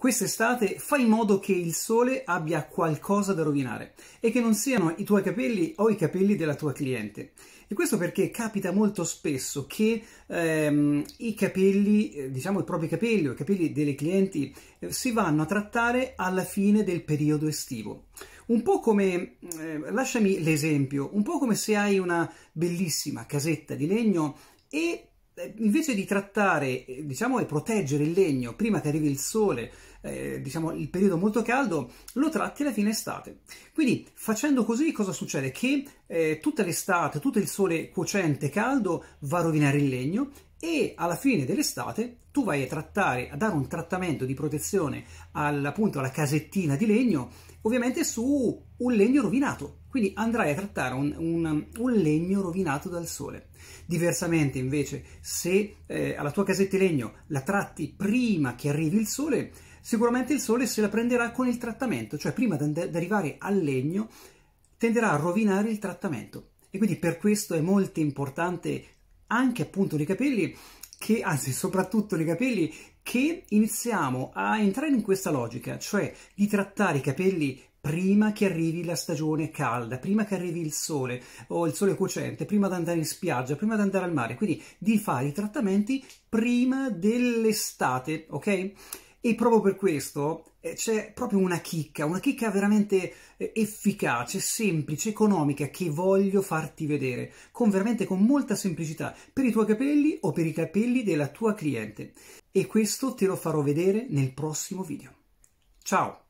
Quest'estate fai in modo che il sole abbia qualcosa da rovinare e che non siano i tuoi capelli o i capelli della tua cliente. E questo perché capita molto spesso che ehm, i capelli, eh, diciamo i propri capelli o i capelli delle clienti, eh, si vanno a trattare alla fine del periodo estivo. Un po' come, eh, lasciami l'esempio, un po' come se hai una bellissima casetta di legno e eh, invece di trattare eh, diciamo, e proteggere il legno prima che arrivi il sole, eh, diciamo il periodo molto caldo, lo tratti alla fine estate. Quindi facendo così cosa succede? Che eh, tutta l'estate, tutto il sole cuocente caldo va a rovinare il legno e alla fine dell'estate tu vai a trattare, a dare un trattamento di protezione al, appunto alla casettina di legno, ovviamente su un legno rovinato, quindi andrai a trattare un, un, un legno rovinato dal sole. Diversamente invece, se eh, alla tua casetta di legno la tratti prima che arrivi il sole, sicuramente il sole se la prenderà con il trattamento, cioè prima di arrivare al legno tenderà a rovinare il trattamento. E quindi per questo è molto importante anche appunto nei capelli, che, anzi soprattutto nei capelli, che iniziamo a entrare in questa logica, cioè di trattare i capelli prima che arrivi la stagione calda, prima che arrivi il sole o il sole cocente, prima di andare in spiaggia, prima di andare al mare, quindi di fare i trattamenti prima dell'estate, ok? E proprio per questo eh, c'è proprio una chicca, una chicca veramente eh, efficace, semplice, economica che voglio farti vedere, con veramente con molta semplicità, per i tuoi capelli o per i capelli della tua cliente. E questo te lo farò vedere nel prossimo video. Ciao!